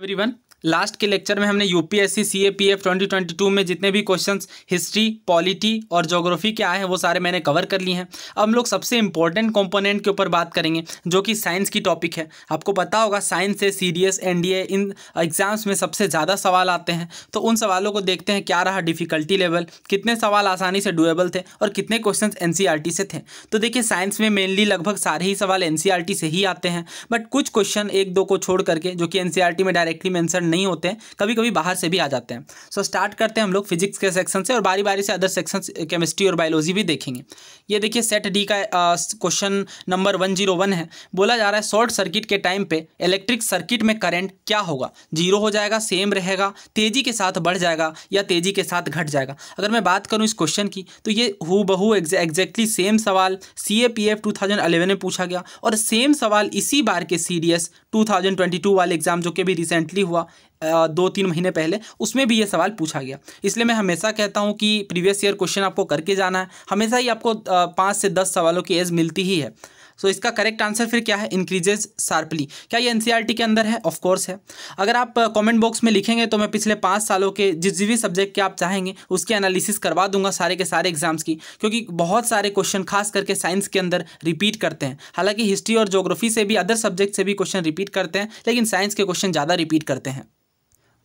everyone last के lecture में हमने UPSC C A P F twenty twenty two में जितने भी क्वेश्चंस हिस्ट्री पॉलिटी और जोग्राफी के आए हैं वो सारे मैंने कवर कर लिए हैं अब हम लोग सबसे इंपॉर्टेंट कंपोनेंट के ऊपर बात करेंगे जो कि साइंस की टॉपिक है आपको पता होगा साइंस से C D S N D A इन एग्जाम्स में सबसे ज़्यादा सवाल आते हैं तो उन सवालों को देखते हैं क्या रहा डिफ़िकल्टी लेवल कितने सवाल आसानी से डुएबल थे और कितने question N C R T से थे तो देखिए साइंस में मेनली लगभग सारे ही सवाल एन सी आर टी से ही आते हैं बट कुछ क्वेश्चन एक दो को छोड़ करके जो कि एन सी आर टी में डायरेक्ट डायरेक्टली मैंसन नहीं होते हैं कभी कभी बाहर से भी आ जाते हैं सो so, स्टार्ट करते हैं हम लोग फिजिक्स के सेक्शन से और बारी बारी से अदर सेक्शन केमिस्ट्री और बायोलॉजी भी देखेंगे ये देखिए सेट डी का question number one zero one है बोला जा रहा है शॉर्ट सर्किट के टाइम पे इलेक्ट्रिक सर्किट में करंट क्या होगा जीरो हो जाएगा सेम रहेगा तेज़ी के साथ बढ़ जाएगा या तेज़ी के साथ घट जाएगा अगर मैं बात करूँ इस क्वेश्चन की तो ये हु बहु एग्जैक्टली सेम सवाल C A P F two thousand eleven में पूछा गया और सेम सवाल इसी बार के C D S two thousand twenty two वाले एग्जाम जो कि भी रिसेंट रिसेंटली हुआ दो तीन महीने पहले उसमें भी ये सवाल पूछा गया इसलिए मैं हमेशा कहता हूँ कि प्रीवियस ईयर क्वेश्चन आपको करके जाना है हमेशा ही आपको पाँच से दस सवालों की एज मिलती ही है सो so, इसका करेक्ट आंसर फिर क्या है इंक्रीजेज शार्पली क्या ये एनसीईआरटी e के अंदर है ऑफकोर्स है अगर आप कमेंट uh, बॉक्स में लिखेंगे तो मैं पिछले पाँच सालों के जिस भी सब्जेक्ट के आप चाहेंगे उसकी एनालिसिस करवा दूंगा सारे के सारे एग्जाम्स की क्योंकि बहुत सारे क्वेश्चन खास करके साइंस के अंदर रिपीट करते हैं हालांकि हिस्ट्री और जोग्राफी से भी अदर सब्जेक्ट से भी क्वेश्चन रिपीट करते हैं लेकिन साइंस के क्वेश्चन ज़्यादा रिपीट करते हैं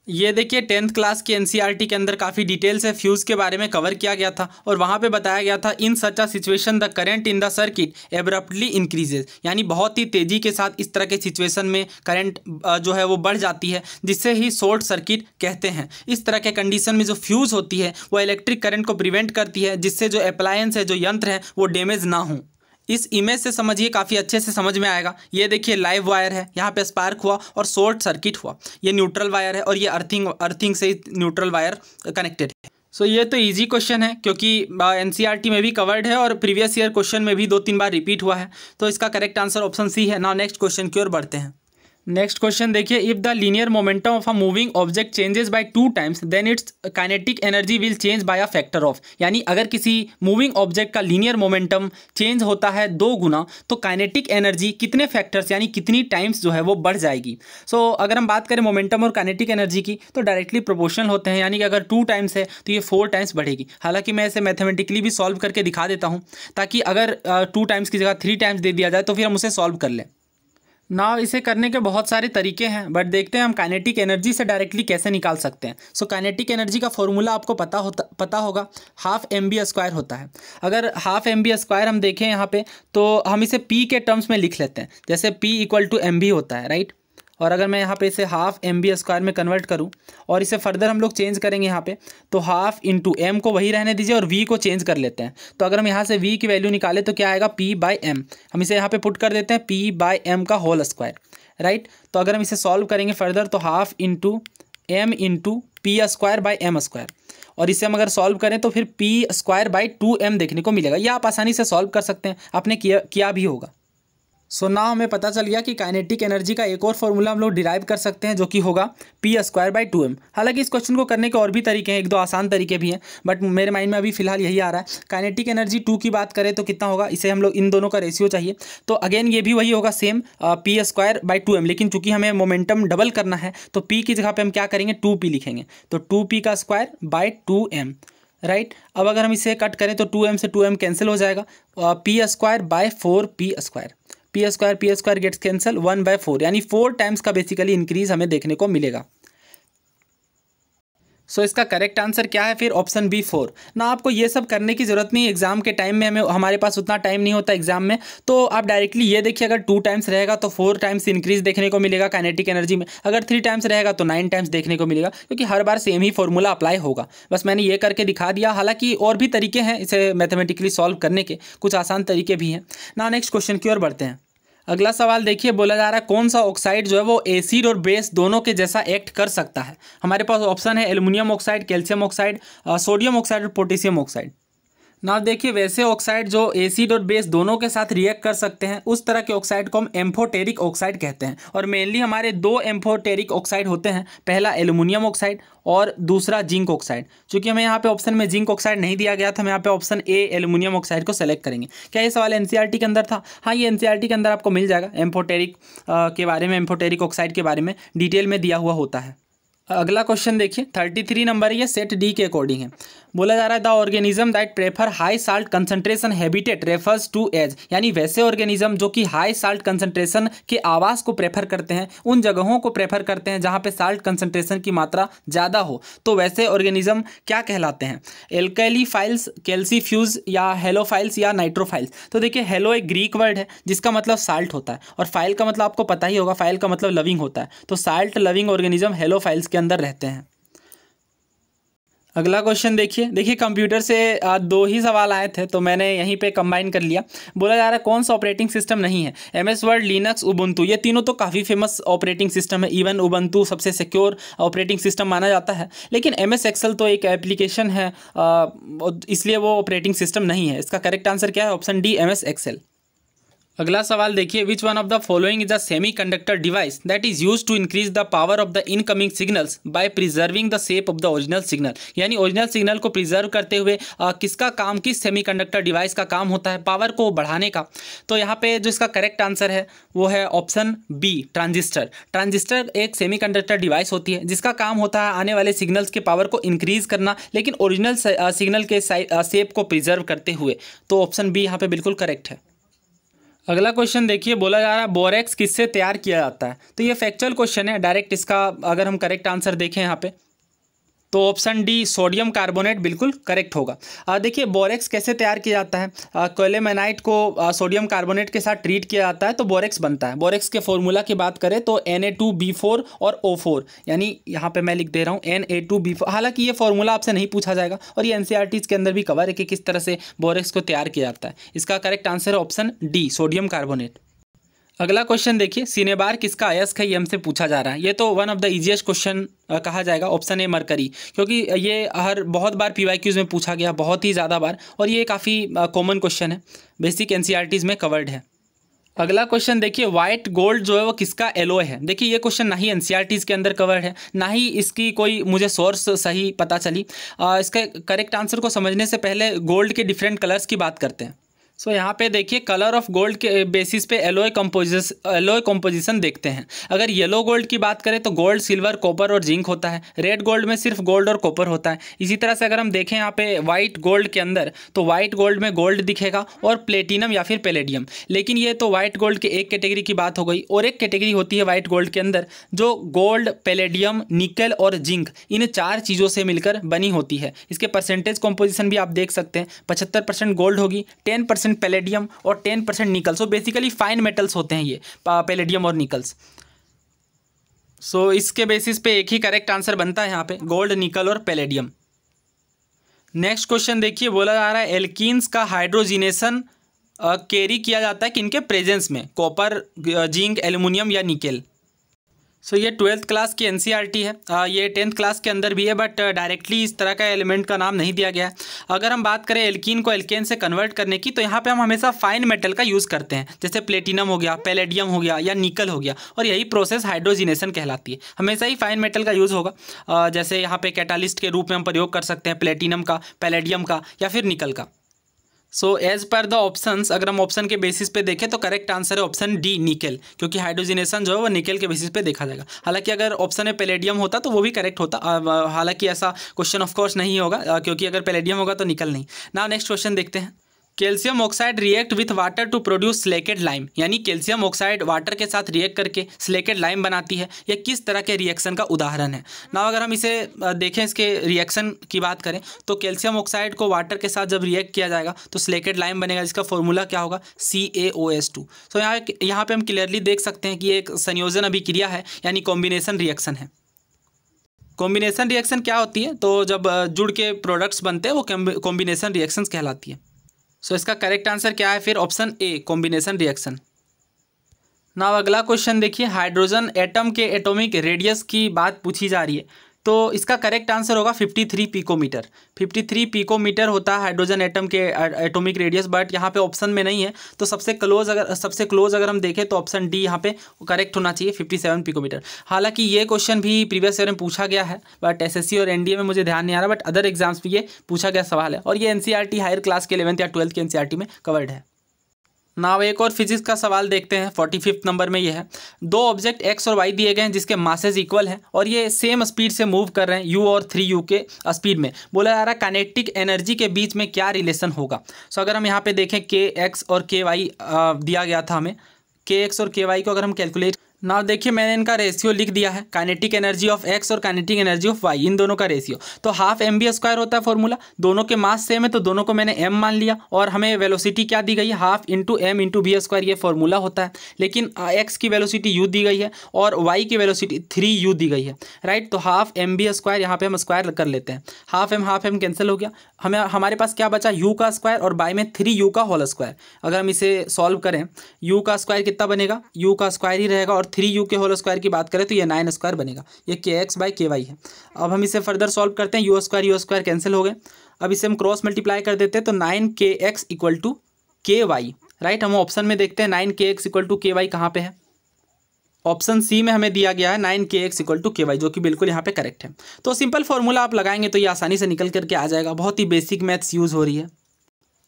ये देखिए टेंथ क्लास की एनसीईआरटी e के अंदर काफ़ी डिटेल से फ्यूज़ के बारे में कवर किया गया था और वहाँ पे बताया गया था in such a situation the current in the circuit abruptly increases यानी बहुत ही तेज़ी के साथ इस तरह के सिचुएशन में करंट जो है वो बढ़ जाती है जिससे ही शॉर्ट सर्किट कहते हैं इस तरह के कंडीशन में जो फ्यूज़ होती है वो इलेक्ट्रिक करंट को प्रिवेंट करती है जिससे जो अप्लायंस है जो यंत्र है वो डैमेज ना हों इस इमेज से समझिए काफ़ी अच्छे से समझ में आएगा ये देखिए लाइव वायर है यहाँ पे स्पार्क हुआ और शॉर्ट सर्किट हुआ ये न्यूट्रल वायर है और ये अर्थिंग अर्थिंग से न्यूट्रल वायर कनेक्टेड है सो so, ये तो इजी क्वेश्चन है क्योंकि एन e में भी कवर्ड है और प्रीवियस ईयर क्वेश्चन में भी दो तीन बार रिपीट हुआ है तो इसका करेक्ट आंसर ऑप्शन सी है ना नेक्स्ट क्वेश्चन की ओर बढ़ते हैं नेक्स्ट क्वेश्चन देखिए if the linear momentum of a moving object changes by two times then its kinetic energy will change by a factor of यानी अगर किसी मूविंग ऑब्जेक्ट का लीनियर मोमेंटम चेंज होता है दो गुना तो काइनेटिक एनर्जी कितने फैक्टर्स यानी कितनी टाइम्स जो है वो बढ़ जाएगी सो so, अगर हम बात करें मोमेंटम और काइनेटिक एनर्जी की तो डायरेक्टली प्रोपोर्शनल होते हैं यानी कि अगर टू टाइम्स है तो ये फोर टाइम्स बढ़ेगी हालांकि मैं इसे मैथमेटिकली भी सॉल्व करके दिखा देता हूँ ताकि अगर टू टाइम्स की जगह थ्री टाइम्स दे दिया जाए तो फिर हम उसे सॉल्व कर लें नाव इसे करने के बहुत सारे तरीके हैं बट देखते हैं हम काइनेटिक एनर्जी से डायरेक्टली कैसे निकाल सकते हैं सो काइनेटिक एनर्जी का फॉर्मूला आपको पता होता पता होगा हाफ एम बी स्क्वायर होता है अगर हाफ एम बी स्क्वायर हम देखें यहाँ पे तो हम इसे पी के टर्म्स में लिख लेते हैं जैसे P equal to M V होता है राइट और अगर मैं यहाँ पे इसे हाफ एम बी स्क्वायर में कन्वर्ट करूँ और इसे फर्दर हम लोग चेंज करेंगे यहाँ पे तो हाफ इंटू एम को वही रहने दीजिए और वी को चेंज कर लेते हैं तो अगर हम यहाँ से वी की वैल्यू निकालें तो क्या आएगा पी बाई एम हम इसे यहाँ पे पुट कर देते हैं पी बाई एम का होल स्क्वायर राइट तो अगर हम इसे सॉल्व करेंगे फर्दर तो half into M into P square by M square और इसे हम अगर सॉल्व करें तो फिर P square by two M देखने को मिलेगा यह आप आसानी से सॉल्व कर सकते हैं आपने किया किया भी होगा सो so, ना हमें पता चल गया कि काइनेटिक एनर्जी का एक और फॉर्मूला हम लोग डिराइव कर सकते हैं जो कि होगा P square by two M हालांकि इस क्वेश्चन को करने के और भी तरीके हैं एक दो आसान तरीके भी हैं बट मेरे माइंड में अभी फिलहाल यही आ रहा है काइनेटिक एनर्जी टू की बात करें तो कितना होगा इसे हम लोग इन दोनों का रेशियो चाहिए तो अगेन ये भी वही होगा same P square by two M लेकिन चूंकि हमें मोमेंटम डबल करना है तो पी की जगह पर हम क्या करेंगे टू पी लिखेंगे तो टू पी का square by two M right अब अगर हम इसे कट करें तो टू एम से टू एम कैंसिल हो जाएगा P square by four P square P square P square gets cancel one by four यानी फोर टाइम्स का बेसिकली इंक्रीज हमें देखने को मिलेगा सो so, इसका करेक्ट आंसर क्या है फिर ऑप्शन बी फोर ना आपको ये सब करने की ज़रूरत नहीं एग्जाम के टाइम में हमें हमारे पास उतना टाइम नहीं होता एग्जाम में तो आप डायरेक्टली ये देखिए अगर टू टाइम्स रहेगा तो फोर टाइम्स इंक्रीज देखने को मिलेगा काइनेटिक एनर्जी में अगर थ्री टाइम्स रहेगा तो नाइन टाइम्स देखने को मिलेगा क्योंकि हर बार सेम ही फॉर्मूला अप्लाई होगा बस मैंने ये करके दिखा दिया हालांकि और भी तरीके हैं इसे मैथमेटिकली सॉल्व करने के कुछ आसान तरीके भी हैं ना नेक्स्ट क्वेश्चन की ओर बढ़ते हैं अगला सवाल देखिए बोला जा रहा है कौन सा ऑक्साइड जो है वो एसिड और बेस दोनों के जैसा एक्ट कर सकता है हमारे पास ऑप्शन है aluminium oxide calcium oxide sodium oxide और पोटेशियम ऑक्साइड ना देखिए वैसे ऑक्साइड जो एसिड और बेस दोनों के साथ रिएक्ट कर सकते हैं उस तरह के ऑक्साइड को हम एम्फोटेरिक ऑक्साइड कहते हैं और मेनली हमारे दो एम्फोटेरिक ऑक्साइड होते हैं पहला एलुमिनियम ऑक्साइड और दूसरा जिंक ऑक्साइड चूंकि हमें यहाँ पे ऑप्शन में जिंक ऑक्साइड नहीं दिया गया था हम यहाँ पे ऑप्शन ए एलुमिनियम ऑक्साइड को सेलेक्ट करेंगे क्या ये सवाल एन के अंदर था हाँ ये एन के अंदर आपको मिल जाएगा एम्फोटेरिक के बारे में एम्फोटेरिक ऑक्साइड के बारे में डिटेल में दिया हुआ होता है अगला क्वेश्चन देखिए थर्टी थ्री नंबर ये सेट डी के अकॉर्डिंग है बोला जा रहा है the organism that prefer high salt concentration habitat refers to as यानी वैसे ऑर्गेनिज्म जो कि हाई साल्ट कंसंट्रेशन के आवास को प्रेफर करते हैं उन जगहों को प्रेफर करते हैं जहाँ पे साल्ट कंसंट्रेशन की मात्रा ज़्यादा हो तो वैसे ऑर्गेनिज्म क्या कहलाते हैं एल्केली फाइल्स कैल्सीफ्यूज या हेलोफाइल्स या नाइट्रोफाइल्स तो देखिए हेलो एक ग्रीक वर्ड है जिसका मतलब साल्ट होता है और फाइल का मतलब आपको पता ही होगा फाइल का मतलब लविंग होता है तो साल्ट लविंग ऑर्गेनिज्म हेलोफाइल्स के अंदर रहते हैं अगला क्वेश्चन देखिए देखिए कंप्यूटर से दो ही सवाल आए थे तो मैंने यहीं पे कंबाइन कर लिया बोला जा रहा है कौन सा ऑपरेटिंग सिस्टम नहीं है M S Word Linux Ubuntu ये तीनों तो काफ़ी फेमस ऑपरेटिंग सिस्टम है इवन उबंतु सबसे सिक्योर ऑपरेटिंग सिस्टम माना जाता है लेकिन एम एस एक्सल तो एक एप्लीकेशन है इसलिए वो ऑपरेटिंग सिस्टम नहीं है इसका करेक्ट आंसर क्या है option D M S Excel अगला सवाल देखिए which one of the following is a semi conductor device that is use to increase the power of the incoming signals by preserving the shape of the original signal यानी original signal को preserve करते हुए आ, किसका काम किस semi conductor device का काम होता है पावर को बढ़ाने का तो यहाँ पे जो इसका करेक्ट आंसर है वो है ऑप्शन बी ट्रांजिस्टर ट्रांजिस्टर एक सेमी कंडक्टर डिवाइस होती है जिसका काम होता है आने वाले सिग्नल्स के पावर को इंक्रीज करना लेकिन ओरिजिनल सिग्नल के शेप को प्रिजर्व करते हुए तो ऑप्शन बी यहाँ पर बिल्कुल करेक्ट है अगला क्वेश्चन देखिए बोला जा रहा है बोरेक्स किससे तैयार किया जाता है तो ये फैक्चुअल क्वेश्चन है डायरेक्ट इसका अगर हम करेक्ट आंसर देखें यहाँ पे तो ऑप्शन डी सोडियम कार्बोनेट बिल्कुल करेक्ट होगा देखिए बोरेक्स कैसे तैयार किया जाता है कोलेमेनाइट को आ, सोडियम कार्बोनेट के साथ ट्रीट किया जाता है तो बोरेक्स बनता है बोरेक्स के फॉर्मूला की बात करें तो N A two B four और ओ फोर यानी यहाँ पर मैं लिख दे रहा हूँ N A two B four हालांकि ये फॉर्मूला आपसे नहीं पूछा जाएगा और ये एन सी आर टीज के अंदर भी कवर है कि किस तरह से बोरेक्स को तैयार किया जाता है इसका करेक्ट आंसर है ऑप्शन डी सोडियम कार्बोनेट अगला क्वेश्चन देखिए सिनेबार किसका अयस्क है ये हमसे पूछा जा रहा है ये तो one of the easiest question कहा जाएगा ऑप्शन ए मरकरी क्योंकि ये हर बहुत बार पी में पूछा गया बहुत ही ज़्यादा बार और ये काफ़ी कॉमन क्वेश्चन है बेसिक एन में कवर्ड है अगला क्वेश्चन देखिए वाइट गोल्ड जो है वो किसका एलो है देखिए ये क्वेश्चन ना ही एन के अंदर कवर है ना ही इसकी कोई मुझे सोर्स सही पता चली इसके करेक्ट आंसर को समझने से पहले गोल्ड के डिफरेंट कलर्स की बात करते हैं सो so, यहाँ पे देखिए कलर ऑफ गोल्ड के बेसिस पे एलोए कंपोजिस एलोए कम्पोजिशन देखते हैं अगर येलो गोल्ड की बात करें तो गोल्ड सिल्वर कॉपर और जिंक होता है रेड गोल्ड में सिर्फ गोल्ड और कॉपर होता है इसी तरह से अगर हम देखें यहाँ पे वाइट गोल्ड के अंदर तो वाइट गोल्ड में गोल्ड दिखेगा और प्लेटिनम या फिर पेलेडियम लेकिन ये तो वाइट गोल्ड के एक कैटेगरी की बात हो गई और एक कैटेगरी होती है वाइट गोल्ड के अंदर जो गोल्ड पेलेडियम निकल और जिंक इन चार चीज़ों से मिलकर बनी होती है इसके परसेंटेज कॉम्पोजिशन भी आप देख सकते हैं पचहत्तर गोल्ड होगी टेन परसेंट पेलेडियम और ten percent nickels so basically fine metals होते हैं ये पेलेडियम और निकल्स सो so, इसके बेसिस पे एक ही करेक्ट आंसर बनता है यहाँ पे गोल्ड निकल और पेलेडियम नेक्स्ट क्वेश्चन देखिए बोला जा रहा है एल्किन्स का हाइड्रोजिनेशन कैरी किया जाता है किनके प्रेजेंस में कॉपर जिंक एल्यूमिनियम या निकेल सो so, ये ट्वेल्थ क्लास की एन e है uh, ये टेंथ क्लास के अंदर भी है बट डायरेक्टली uh, इस तरह का एलिमेंट का नाम नहीं दिया गया है अगर हम बात करें एल्किन को एल्केन से कन्वर्ट करने की तो यहाँ पे हम हमेशा फाइन मेटल का यूज़ करते हैं जैसे प्लेटिनम हो गया पैलेडियम हो गया या निकल हो गया और यही प्रोसेस हाइड्रोजिनेशन कहलाती है हमेशा ही फाइन मेटल का यूज़ होगा uh, जैसे यहाँ पर कैटालिस्ट के रूप में हम प्रयोग कर सकते हैं प्लेटिनम का पैलेडियम का या फिर निकल का so as per the option अगर हम ऑप्शन के बेसिस पे देखें तो करेक्ट आंसर है ऑप्शन डी निकल क्योंकि हाइड्रोजिनेशन जो है वो निकल के बेसिस पे देखा जाएगा हालांकि अगर ऑप्शन है पेलेडियम होता तो वो भी करेक्ट होता हालांकि ऐसा क्वेश्चन ऑफकोर्स नहीं होगा क्योंकि अगर पेलेडियम होगा तो निकल नहीं ना नेक्स्ट क्वेश्चन देखते हैं calcium oxide react with water to produce slaked lime यानी कैल्शियम ऑक्साइड वाटर के साथ रिएक्ट करके स्लेकेड लाइम बनाती है यह किस तरह के रिएक्शन का उदाहरण है ना अगर हम इसे देखें इसके रिएक्शन की बात करें तो कैल्शियम ऑक्साइड को वाटर के साथ जब रिएक्ट किया जाएगा तो स्लेकेड लाइम बनेगा जिसका फॉर्मूला क्या होगा सी ए ओ एस टू सो यहाँ यहाँ पर हम क्लियरली देख सकते हैं कि एक संयोजन अभिक्रिया है यानी कॉम्बिनेशन रिएक्शन है कॉम्बिनेशन रिएक्शन क्या होती है तो जब जुड़ के प्रोडक्ट्स बनते हैं वो कॉम्बिनेशन रिएक्शन कहलाती है सो so, इसका करेक्ट आंसर क्या है फिर ऑप्शन ए कॉम्बिनेशन रिएक्शन ना अगला क्वेश्चन देखिए हाइड्रोजन एटम के एटॉमिक रेडियस की बात पूछी जा रही है तो इसका करेक्ट आंसर होगा 53 पीकोमीटर 53 पीकोमीटर होता है हाइड्रोजन एटम के एटॉमिक रेडियस बट यहाँ पे ऑप्शन में नहीं है तो सबसे क्लोज अगर सबसे क्लोज अगर हम देखें तो ऑप्शन डी यहाँ पे करेक्ट होना चाहिए 57 पिकोमीटर हालांकि ये क्वेश्चन भी प्रीवियस ईयर में पूछा गया है बट एस और एन में मुझे ध्यान नहीं आ रहा बट अदर एग्जाम्स में ये पूछा गया सवाल है और ये एन हायर क्लास के इलेवंथ या ट्वेल्थ के एन e में कवर्ड है नाव एक और फिजिक्स का सवाल देखते हैं फोर्टी फिफ्थ नंबर में ये है दो ऑब्जेक्ट एक्स और वाई दिए गए हैं जिसके मासेज इक्वल हैं और ये सेम स्पीड से मूव कर रहे हैं यू और थ्री यू के स्पीड में बोला जा रहा है कनेक्टिक एनर्जी के बीच में क्या रिलेशन होगा सो अगर हम यहाँ पे देखें के एक्स और के वाई दिया गया था हमें के एक्स और के वाई को अगर हम कैलकुलेट नाउ देखिए मैंने इनका रेशियो लिख दिया है काइनेटिक एनर्जी ऑफ एक्स और काइनेटिक एनर्जी ऑफ वाई इन दोनों का रेशियो तो हाफ एम बी स्क्वायर होता है फॉर्मूला दोनों के मास सेम है तो दोनों को मैंने एम मान लिया और हमें वेलोसिटी क्या दी गई है half into M into B square ये फॉर्मूला होता है लेकिन एक्स की वेलोसिटी यू दी गई है और वाई की वेलोसिटी थ्री यू दी गई है राइट तो हाफ एम बी स्क्वायर यहाँ पर हम स्क्वायर कर लेते हैं half M half M cancel हो गया हमें हमारे पास क्या बचा यू का स्क्वायर और बाई में थ्री यू का होल स्क्वायर अगर हम इसे सॉल्व करें यू का स्क्वायर कितना बनेगा यू का स्क्वायर ही रहेगा और थ्री यू के होल स्क्वायर की बात करें तो ये नाइन स्क्वायर बनेगा ये के एक्स बाई के वाई है अब हम इसे फर्दर सॉल्व करते हैं U square U square cancel हो गए अब इसे हम क्रॉस मल्टीप्लाई कर देते हैं तो nine K X equal to K Y right हम ऑप्शन में देखते हैं nine K X equal to K Y कहाँ पर है ऑप्शन सी में हमें दिया गया है nine K X equal to K Y जो कि बिल्कुल यहाँ पे करेक्ट है तो सिंपल फॉर्मूला आप लगाएंगे तो ये आसानी से निकल करके आ जाएगा बहुत ही बेसिक मैथ्स यूज़ हो रही है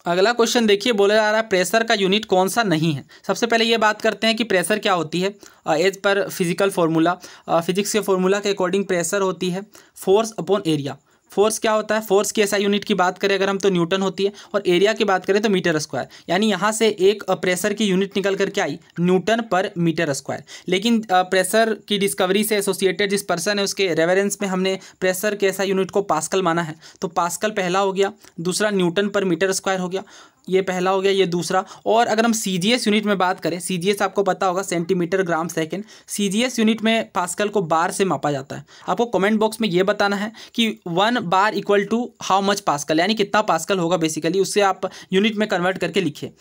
अगला क्वेश्चन देखिए बोला जा रहा है प्रेशर का यूनिट कौन सा नहीं है सबसे पहले ये बात करते हैं कि प्रेशर क्या होती है as per physical formula physics के फार्मूला के अकॉर्डिंग प्रेशर होती है फोर्स अपॉन एरिया फोर्स क्या होता है फोर्स की ऐसा यूनिट की बात करें अगर हम तो न्यूटन होती है और एरिया की बात करें तो मीटर स्क्वायर यानी यहाँ से एक प्रेशर की यूनिट निकल करके आई न्यूटन पर मीटर स्क्वायर लेकिन प्रेशर की डिस्कवरी से एसोसिएटेड जिस पर्सन है उसके रेवरेंस में हमने प्रेशर के ऐसा यूनिट को पास्कल माना है तो पास्कल पहला हो गया दूसरा न्यूटन पर मीटर स्क्वायर हो गया ये पहला हो गया ये दूसरा और अगर हम सी यूनिट में बात करें सी आपको पता होगा centimetre gram second C unit में पास्कल को बार से मापा जाता है आपको कमेंट बॉक्स में ये बताना है कि one bar equal to how much pascal यानी कितना पास्कल होगा बेसिकली उससे आप यूनिट में कन्वर्ट करके लिखिए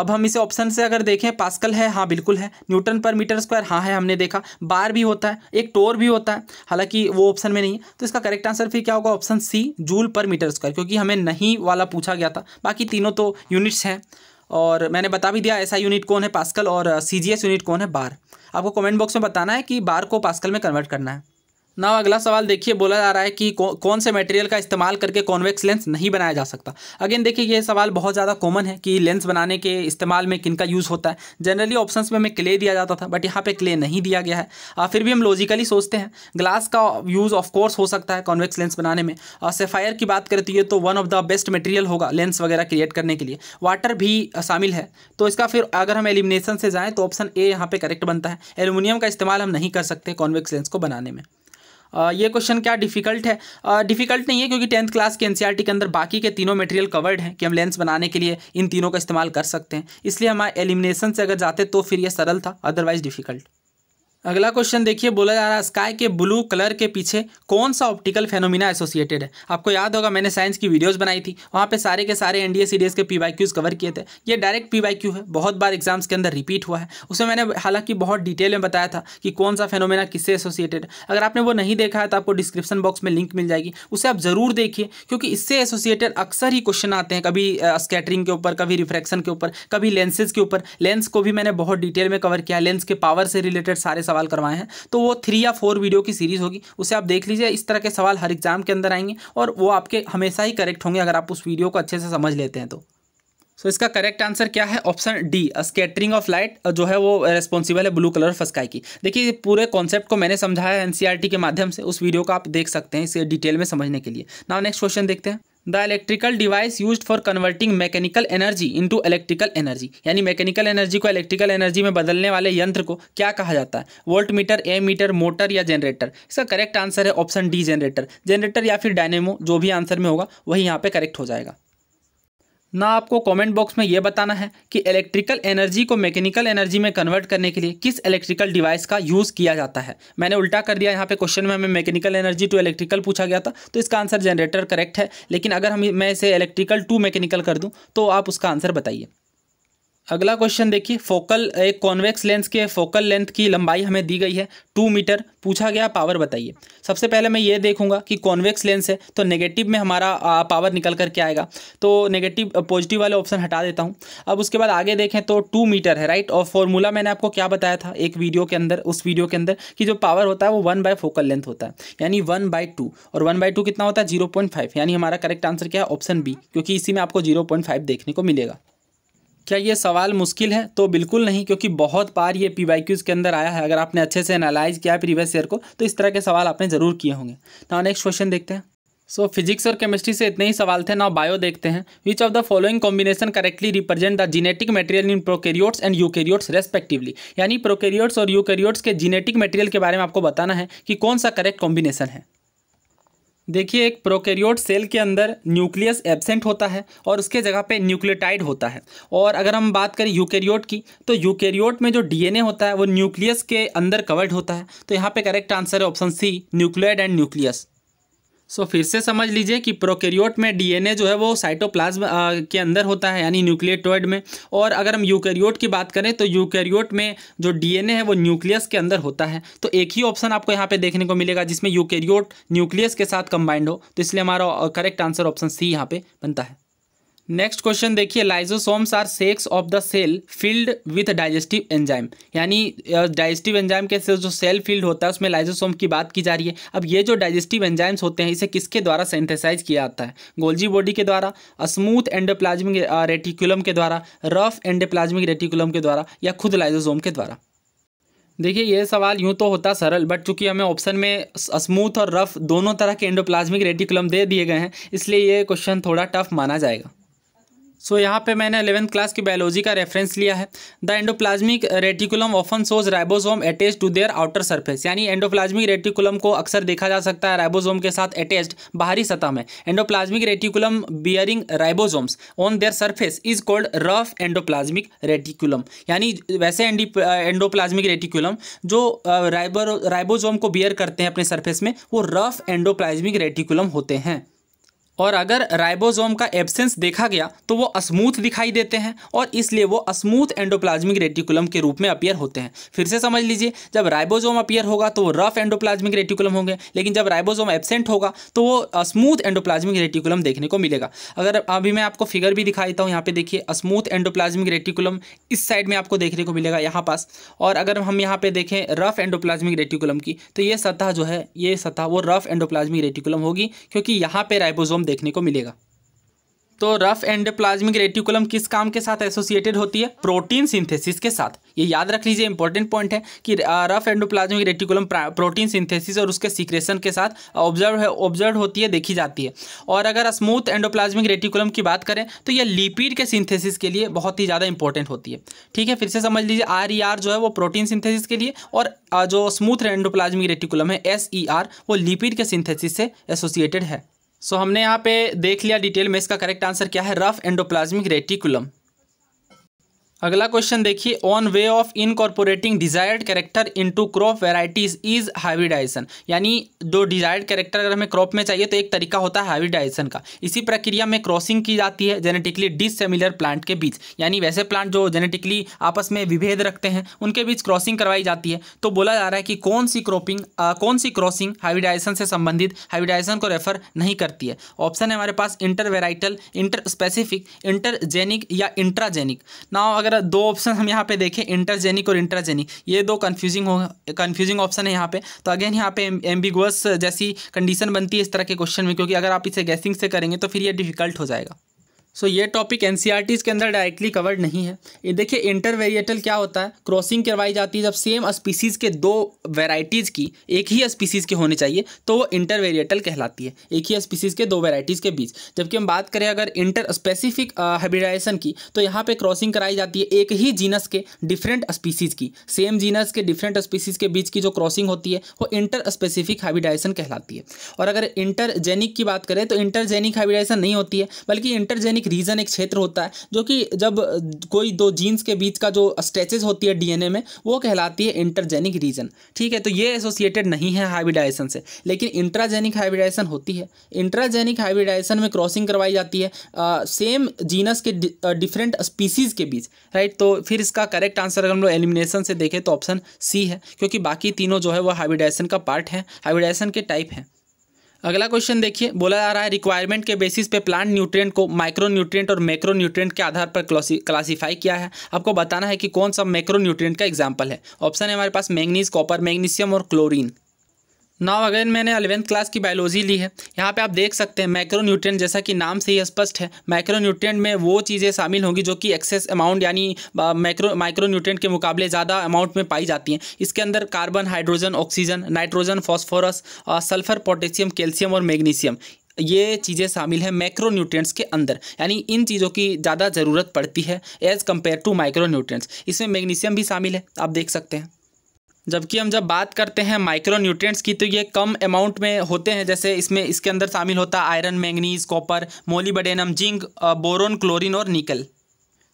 अब हम इसे ऑप्शन से अगर देखें पास्कल है हाँ बिल्कुल है न्यूटन पर मीटर स्क्वायर हाँ है हमने देखा बार भी होता है एक टोर भी होता है हालांकि वो ऑप्शन में नहीं है तो इसका करेक्ट आंसर फिर क्या होगा option C joule per metre square क्योंकि हमें नहीं वाला पूछा गया था बाकी तीनों तो यूनिट्स हैं और मैंने बता भी दिया ऐसा यूनिट कौन है पास्कल और सी यूनिट कौन है बार आपको कमेंट बॉक्स में बताना है कि बार को पास्कल में कन्वर्ट करना है ना अगला सवाल देखिए बोला जा रहा है कि कौ, कौन से मटेरियल का इस्तेमाल करके कॉन्वेक्स लेंस नहीं बनाया जा सकता अगेन देखिए ये सवाल बहुत ज़्यादा कॉमन है कि लेंस बनाने के इस्तेमाल में किन का यूज़ होता है जनरली ऑप्शंस में हमें क्ले दिया जाता था बट यहाँ पे क्ले नहीं दिया गया है आ, फिर भी हम लॉजिकली सोचते हैं ग्लास का यूज़ ऑफकोर्स हो सकता है कॉन्वेक्स लेंस बनाने में और सेफायर की बात करती है तो one of the best material होगा लेंस वगैरह क्रिएट करने के लिए वाटर भी शामिल है तो इसका फिर अगर हम एलिमिनेशन से जाएँ तो ऑप्शन ए यहाँ पर करेक्ट बनता है एलुमिनियम का इस्तेमाल हम नहीं कर सकते कॉन्वेक्स लेंस को बनाने में ये क्वेश्चन क्या डिफिकल्ट है डिफिकल्ट नहीं है क्योंकि टेंथ क्लास के एन e के अंदर बाकी के तीनों मटेरियल कवर्ड हैं कि हम लेंस बनाने के लिए इन तीनों का इस्तेमाल कर सकते हैं इसलिए हमारे एलिमिनेशन से अगर जाते तो फिर यह सरल था अदरवाइज डिफिकल्ट अगला क्वेश्चन देखिए बोला जा रहा है स्काई के ब्लू कलर के पीछे कौन सा ऑप्टिकल फेनोमिना एसोसिएटेड है आपको याद होगा मैंने साइंस की वीडियोस बनाई थी वहाँ पे सारे के सारे एनडीए सीरीज के पीवाईक्यूज कवर किए थे ये डायरेक्ट पीवाईक्यू है बहुत बार एग्जाम्स के अंदर रिपीट हुआ है उसमें मैंने हालांकि बहुत डिटेल में बताया था कि कौन सा फेनोमिना किससे एसोसिएटेड है अगर आपने वो नहीं देखा है तो आपको डिस्क्रिप्शन बॉक्स में लिंक मिल जाएगी उसे आप ज़रूर देखिए क्योंकि इससे एसोसिएटेड अक्सर ही क्वेश्चन आते हैं कभी स्कैटरिंग के ऊपर कभी रिफ्रैक्शन के ऊपर कभी लेंसेज के ऊपर लेंस को भी मैंने बहुत डिटेल में कवर किया लेंस के पावर से रिलेटेड सारे सवाल करवाए हैं तो वो थ्री या फोर वीडियो की सीरीज़ होगी उसे आप देख लीजिए इस तरह के सवाल हर एग्जाम के अंदर आएंगे और वो आपके हमेशा ही करेक्ट होंगे अगर आप उस वीडियो को अच्छे से समझ लेते हैं तो सो so, इसका करेक्ट आंसर क्या है option D scattering of light जो है वो रेस्पॉन्सिबल है ब्लू कलर फस्काई की देखिए पूरे कॉन्सेप्ट को मैंने समझाया है एनसीईआरटी e के माध्यम से उस वीडियो को आप देख सकते हैं इसे डिटेल में समझने के लिए नाउ नेक्स्ट क्वेश्चन देखते हैं the electrical device use for converting mechanical energy into electrical energy यानी मैकेनिकल एनर्जी को इलेक्ट्रिकल एनर्जी में बदलने वाले यंत्र को क्या कहा जाता है voltmeter ammeter motor या जनरेटर इसका करेक्ट आंसर है ऑप्शन डी जनरेटर जनरेटर या फिर डायनेमो जो भी आंसर में होगा वही यहाँ पे करेक्ट हो जाएगा ना आपको कमेंट बॉक्स में यह बताना है कि इलेक्ट्रिकल एनर्जी को मैकेनिकल एनर्जी में कन्वर्ट करने के लिए किस इलेक्ट्रिकल डिवाइस का यूज़ किया जाता है मैंने उल्टा कर दिया यहाँ पे क्वेश्चन में हमें मैकेनिकल एनर्जी टू इलेक्ट्रिकल पूछा गया था तो इसका आंसर जनरेटर करेक्ट है लेकिन अगर हम मैं इसे इलेक्ट्रिकल टू मैकेनिकल कर दूँ तो आप उसका आंसर बताइए अगला क्वेश्चन देखिए फोकल एक कॉन्वेक्स लेंस के फोकल लेंथ की लंबाई हमें दी गई है टू मीटर पूछा गया पावर बताइए सबसे पहले मैं ये देखूंगा कि कॉन्वेक्स लेंस है तो नेगेटिव में हमारा पावर निकल कर के आएगा तो नेगेटिव पॉजिटिव वाले ऑप्शन हटा देता हूँ अब उसके बाद आगे देखें तो टू मीटर है राइट और फॉर्मूला मैंने आपको क्या बताया था एक वीडियो के अंदर उस वीडियो के अंदर कि जो पावर होता है वो वन बाय फोकल लेंथ होता है यानी वन बाय टू और वन बाय टू कितना होता है जीरो पॉइंट फाइव यानी हमारा करेक्ट आंसर क्या है ऑप्शन बी क्योंकि इसी में आपको जीरो पॉइंट फाइव देखने को मिलेगा क्या ये सवाल मुश्किल है तो बिल्कुल नहीं क्योंकि बहुत बार ये पी वाई के अंदर आया है अगर आपने अच्छे से एनालाइज किया है प्रीवियस ईयर को तो इस तरह के सवाल आपने ज़रूर किए होंगे ना नेक्स्ट क्वेश्चन देखते हैं सो फिजिक्स और केमिस्ट्री से इतने ही सवाल थे ना बायो देखते हैं which of the following combination correctly represent the genetic material in prokaryotes and eukaryotes respectively यानी प्रोकेरियोट्स और यूकेरियोट्स के जीनेटिक मटेरियल के बारे में आपको बताना है कि कौन सा करेक्ट कॉम्बिनेशन है देखिए एक प्रोकैरियोट सेल के अंदर न्यूक्लियस एबसेंट होता है और उसके जगह पे न्यूक्लियोटाइड होता है और अगर हम बात करें यूकैरियोट की तो यूकैरियोट में जो डीएनए होता है वो न्यूक्लियस के अंदर कवर्ड होता है तो यहाँ पे करेक्ट आंसर है option C nucleoid and nucleus so so, फिर से समझ लीजिए कि प्रोकैरियोट में डीएनए जो है वो साइटोप्लाज्म के अंदर होता है यानी न्यूक्लियोटॉइड में और अगर हम यूकैरियोट की बात करें तो यूकैरियोट में जो डीएनए है वो न्यूक्लियस के अंदर होता है तो एक ही ऑप्शन आपको यहाँ पे देखने को मिलेगा जिसमें यूकैरियोट न्यूक्लियस के साथ कंबाइंड हो तो इसलिए हमारा करेक्ट आंसर ऑप्शन सी यहाँ पर बनता है नेक्स्ट क्वेश्चन देखिए lysosomes are sacs of the cell filled with digestive enzyme यानी डाइजेस्टिव एंजाइम के जो सेल फील्ड होता है उसमें लाइजोसोम की बात की जा रही है अब ये जो डाइजेस्टिव एंजाइम्स होते हैं इसे किसके द्वारा सेंथेसाइज किया जाता है गोल्जी बॉडी के द्वारा स्मूथ एंडोप्लाज्मिक रेटिकुलम के द्वारा रफ एंडोप्लाज्मिक रेटिकुलम के द्वारा या खुद लाइजोसोम के द्वारा देखिए ये सवाल यूँ तो होता सरल बट चूंकि हमें ऑप्शन में स्मूथ और रफ दोनों तरह के एंडोप्लाज्मिक रेटिकुलम दे दिए गए हैं इसलिए ये क्वेश्चन थोड़ा टफ माना जाएगा सो so, यहाँ पे मैंने अलेवंथ क्लास की बायोलॉजी का रेफरेंस लिया है the endoplasmic reticulum often shows ribosome attach to their outer surface यानी एंडोप्लाज्मिक रेटिकुलम को अक्सर देखा जा सकता है राइबोसोम के साथ अटैच्ड बाहरी सतह में endoplasmic reticulum bearing ribosomes on their surface is called rough endoplasmic reticulum यानी वैसे एंडोप्लाज्मिक रेटिकुलम जो राइबो राइबोजोम को बियर करते हैं अपने सर्फेस में वो रफ एंडोप्लाज्मिक रेटिकुलम होते हैं और अगर राइबोसोम का एब्सेंस देखा गया तो वो अस्मूथ दिखाई देते हैं और इसलिए वो अस्मूथ एंडोप्लाज्मिक रेटिकुलम के रूप में अपियर होते हैं फिर से समझ लीजिए जब राइबोसोम अपियर होगा तो वो रफ एंडोप्लाज्मिक रेटिकुलम होंगे लेकिन जब राइबोसोम एबसेंट होगा तो वो अस्मूथ एंडोप्लाज्मिक रेटिकुलम देखने को मिलेगा अगर अभी मैं आपको फिगर भी दिखा देता हूँ यहाँ पे देखिए अस्मूथ एंडोप्लाज्मिक रेटिकुलम इस साइड में आपको देखने को मिलेगा यहाँ पास और अगर हम यहाँ पे देखें रफ एंडोप्लाज्मिक रेटिकुलम की तो ये सतह जो है ये सतह वो रफ एंडोप्लाज्मिक रेटिकुलम होगी क्योंकि यहाँ पर राइबोजोम रेटिकुलम देखने को मिलेगा तो रफ एंड प्लाज्मिक रेटिकुलम किस काम के साथ एसोसिएटेड होती है प्रोटीन सिंथेसिस के साथ ये याद रख लीजिए इंपॉर्टेंट पॉइंट है कि rough endoplasmic reticulum protein synthesis और उसके सीक्रेशन के साथ ऑब्जर्व है ऑब्जर्व होती है देखी जाती है और अगर स्मूथ एंडोप्लाज्मिक रेटिकुलम की बात करें तो यह लिपिड के सिंथेसिस के लिए बहुत ही ज़्यादा इंपॉर्टेंट होती है ठीक है फिर से समझ लीजिए आर ई आर जो है वो प्रोटीन सिंथेसिस के लिए और जो स्मूथ एंडोप्लाज्मिक रेटिकुलम है एस ई आर वो लिपिड के सिंथेसिस से एसोसिएटेड है सो हमने यहाँ पे देख लिया डिटेल में इसका करेक्ट आंसर क्या है रफ एंडोप्लाज्मिक रेटिकुलम अगला क्वेश्चन देखिए one way of incorporating desired character into crop varieties is hybridization यानी जो डिजायर्ड कैरेक्टर अगर हमें क्रॉप में चाहिए तो एक तरीका होता है हाइब्रिडाइजेशन का इसी प्रक्रिया में क्रॉसिंग की जाती है जेनेटिकली डिसमिलर प्लांट के बीच यानी वैसे प्लांट जो जेनेटिकली आपस में विभेद रखते हैं उनके बीच क्रॉसिंग करवाई जाती है तो बोला जा रहा है कि कौन सी क्रॉपिंग कौन सी क्रॉसिंग हाइब्रिडाइजेशन से संबंधित हाइब्रिडाइजेशन को रेफर नहीं करती है ऑप्शन है हमारे पास inter varietal inter specific intergenic या इंट्राजेनिक ना अगर अगर दो ऑप्शन हम यहाँ पे देखें इंटरजेनिक और इंट्राजेनिक ये दो कन्फ्यूजिंग हो कन्फ्यूजिंग ऑप्शन है यहाँ पे तो अगेन यहाँ पे एम्बिगुअस जैसी कंडीशन बनती है इस तरह के क्वेश्चन में क्योंकि अगर आप इसे गैसिंग से करेंगे तो फिर ये डिफिकल्ट हो जाएगा सो so, ये टॉपिक एन e के अंदर डायरेक्टली कवर्ड नहीं है ये देखिए इंटरवेरिएटल क्या होता है क्रॉसिंग करवाई जाती है जब सेम स्पीसीज़ के दो वेराइटीज़ की एक ही स्पीसीज़ के होने चाहिए तो वो इंटर वेरिएटल कहलाती है एक ही स्पीसीज़ के दो वेराइटीज़ के बीच जबकि हम बात करें अगर इंटर स्पेसिफिक हेबिडाइजेशन की तो यहाँ पर क्रॉसिंग कराई जाती है एक ही जीनस के डिफरेंट स्पीसीज़ की सेम जीनस के डिफरेंट स्पीसीज़ के बीच की जो क्रॉसिंग होती है वो इंटर स्पेसिफिक हेबिडाइजेशन कहलाती है और अगर इंटरजेनिक की बात करें तो इंटरजेनिक हेबिडाइजेशन नहीं होती है बल्कि इंटरजेनिक एक रीजन एक क्षेत्र होता है जो कि जब कोई दो जीन्स के बीच का जो स्ट्रेचेज होती है डीएनए में वो कहलाती है इंटरजेनिक रीजन ठीक है तो ये एसोसिएटेड नहीं है हाइब्रिडाइजेशन से लेकिन इंट्राजेनिक हाइब्रिडाइजेशन होती है इंट्राजेनिक हाइब्रिडाइजेशन में क्रॉसिंग करवाई जाती है आ, सेम जीनस के डिफरेंट स्पीसीज़ के बीच राइट तो फिर इसका करेक्ट आंसर अगर हम लोग एलिमिनेशन से देखें तो ऑप्शन सी है क्योंकि बाकी तीनों जो है वो हाइब्रिडाइजेशन का पार्ट है हाइब्रिडाइजेशन के टाइप हैं अगला क्वेश्चन देखिए बोला जा रहा है रिक्वायरमेंट के बेसिस पे प्लांट न्यूट्रिएंट को माइक्रो न्यूट्रिएंट और मैक्रो न्यूट्रिएंट के आधार पर क्लासीफाई किया है आपको बताना है कि कौन सा मैक्रो न्यूट्रिएंट का एग्जाम्पल है ऑप्शन है हमारे पास मैंगनीज कॉपर मैग्नीशियम और क्लोरीन नाव अगेन मैंने अलेवेंथ क्लास की बायोलॉजी ली है यहाँ पे आप देख सकते हैं माइक्रो न्यूट्रिएंट जैसा कि नाम से ही स्पष्ट है माइक्रो न्यूट्रिएंट में वो चीज़ें शामिल होंगी जो कि एक्सेस अमाउंट यानी माइक्रो माइक्रो न्यूट्रिएंट के मुकाबले ज़्यादा अमाउंट में पाई जाती हैं इसके अंदर carbon hydrogen oxygen nitrogen phosphorus sulphur potassium calcium और मैग्नीशियम ये चीज़ें शामिल हैं मैक्रो न्यूट्रिएंट्स के अंदर यानी इन चीज़ों की ज़्यादा ज़रूरत पड़ती है as compare to micro nutrients इसमें मैग्नीशियम भी शामिल है आप देख सकते हैं जबकि हम जब बात करते हैं माइक्रो न्यूट्रिएंट्स की तो ये कम अमाउंट में होते हैं जैसे इसमें इसके अंदर शामिल होता है iron manganese copper molybdenum zinc boron chlorine और निकल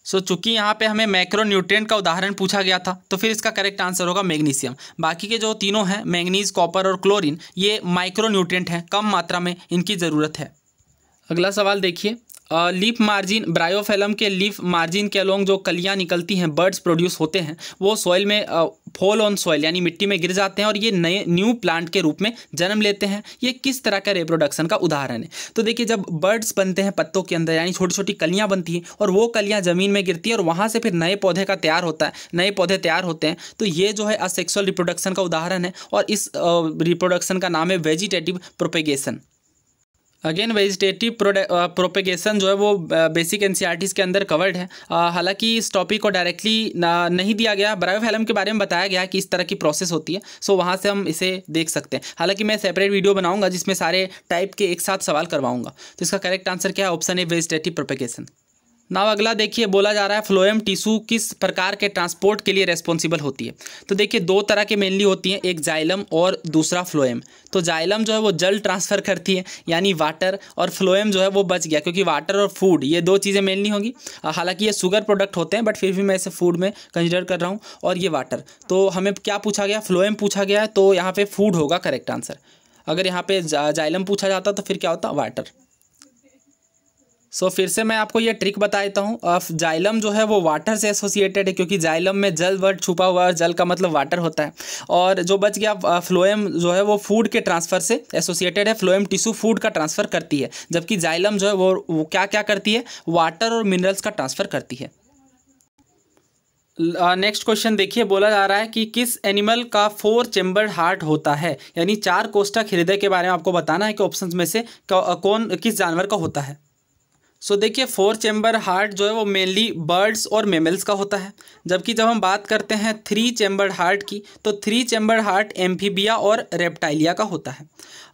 सो so, चूंकि यहाँ पे हमें मैक्रो न्यूट्रिएंट का उदाहरण पूछा गया था तो फिर इसका करेक्ट आंसर होगा मैग्नीशियम बाकी के जो तीनों हैं मैंगनीज़ कॉपर और क्लोरीन ये माइक्रो न्यूट्रेंट हैं कम मात्रा में इनकी ज़रूरत है अगला सवाल देखिए लीप मार्जिन ब्रायोफेलम के लीप मार्जिन के अलोंग जो कलियाँ निकलती हैं बर्ड्स प्रोड्यूस होते हैं वो सॉइल में फॉल ऑन सॉइल यानी मिट्टी में गिर जाते हैं और ये नए न्यू प्लांट के रूप में जन्म लेते हैं ये किस तरह का रिप्रोडक्शन का उदाहरण है तो देखिए जब बर्ड्स बनते हैं पत्तों के अंदर यानी छोटी छोटी कलियाँ बनती हैं और वो कलियाँ ज़मीन में गिरती हैं और वहाँ से फिर नए पौधे का तैयार होता है नए पौधे तैयार होते हैं तो ये जो है असेक्सुअल रिप्रोडक्शन का उदाहरण है और इस रिप्रोडक्शन का नाम है vegetative propagation again vegetative propagation जो है वो बेसिक uh, एन के अंदर कवर्ड है uh, हालांकि इस टॉपिक को डायरेक्टली नहीं दिया गया फैलम के बारे में बताया गया कि इस तरह की प्रोसेस होती है सो वहाँ से हम इसे देख सकते हैं हालांकि मैं सेपरेट वीडियो बनाऊंगा जिसमें सारे टाइप के एक साथ सवाल करवाऊंगा तो इसका करेक्ट आंसर क्या है option A vegetative propagation now अगला देखिए बोला जा रहा है फ्लोएम टिशू किस प्रकार के ट्रांसपोर्ट के लिए रेस्पॉन्सिबल होती है तो देखिए दो तरह के मेनली होती हैं एक जाइलम और दूसरा फ्लोएम तो जाइलम जो है वो जल ट्रांसफ़र करती है यानी वाटर और फ्लोएम जो है वो बच गया क्योंकि वाटर और फूड ये दो चीज़ें मेनली होंगी हालांकि ये शुगर प्रोडक्ट होते हैं बट फिर भी मैं इसे फूड में कंसिडर कर रहा हूँ और ये वाटर तो हमें क्या पूछा गया फ्लोएम पूछा गया है तो यहाँ पर फूड होगा करेक्ट आंसर अगर यहाँ पर जाइलम पूछा जाता तो फिर क्या होता वाटर सो so, फिर से मैं आपको ये ट्रिक बता देता हूँ अब जाइलम जो है वो वाटर से एसोसिएटेड है क्योंकि जाइलम में जल वर्ड छुपा हुआ है जल का मतलब वाटर होता है और जो बच गया फ्लोएम जो है वो फूड के ट्रांसफर से एसोसिएटेड है फ्लोएम टिश्यू फूड का ट्रांसफर करती है जबकि जाइलम जो है वो, वो क्या क्या करती है वाटर और मिनरल्स का ट्रांसफर करती है नेक्स्ट क्वेश्चन देखिए बोला जा रहा है कि किस एनिमल का फोर चेम्बर हार्ट होता है यानी चार कोष्टक हृदय के बारे में आपको बताना है कि ऑप्शंस में से कौन किस जानवर का होता है सो देखिए फोर चैम्बर हार्ट जो है वो मेनली बर्ड्स और मेमल्स का होता है जबकि जब हम बात करते हैं थ्री चैम्बर हार्ट की तो थ्री चैम्बर हार्ट एम्फीबिया और रेप्टाइलिया का होता है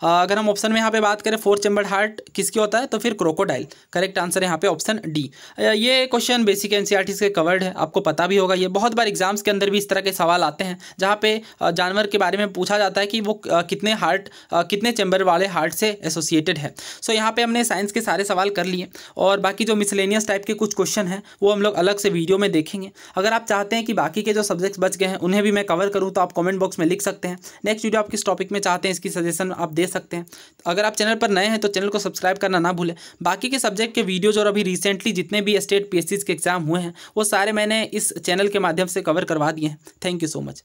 आ, अगर हम ऑप्शन में यहाँ पे बात करें फोर चैम्बर हार्ट किसकी होता है तो फिर क्रोकोडाइल करेक्ट आंसर यहाँ पे ऑप्शन डी ये क्वेश्चन बेसिक एन के कवर्ड है आपको पता भी होगा ये बहुत बार एग्जाम्स के अंदर भी इस तरह के सवाल आते हैं जहाँ पे जानवर के बारे में पूछा जाता है कि वो कितने हार्ट कितने चैम्बर वाले हार्ट से एसोसिएटेड है सो यहाँ पर हमने साइंस के सारे सवाल कर लिए और बाकी जो मिसलेनियस टाइप के कुछ क्वेश्चन हैं वो हम लोग अलग से वीडियो में देखेंगे अगर आप चाहते हैं कि बाकी के जो सब्जेक्ट्स बच गए हैं उन्हें भी मैं कवर करूँ तो आप कॉमेंट बॉक्स में लिख सकते हैं नेक्स्ट वीडियो आप किस टॉपिक में चाहते हैं इसकी सजेशन आप दे सकते हैं अगर आप चैनल पर नए हैं तो चैनल को सब्सक्राइब करना ना भूलें बाकी के सब्जेक्ट के वीडियोज़ और अभी रिसेंटली जितने भी स्टेट पी के एग्ज़ाम हुए हैं वो सारे मैंने इस चैनल के माध्यम से कवर करवा दिए हैं थैंक यू सो मच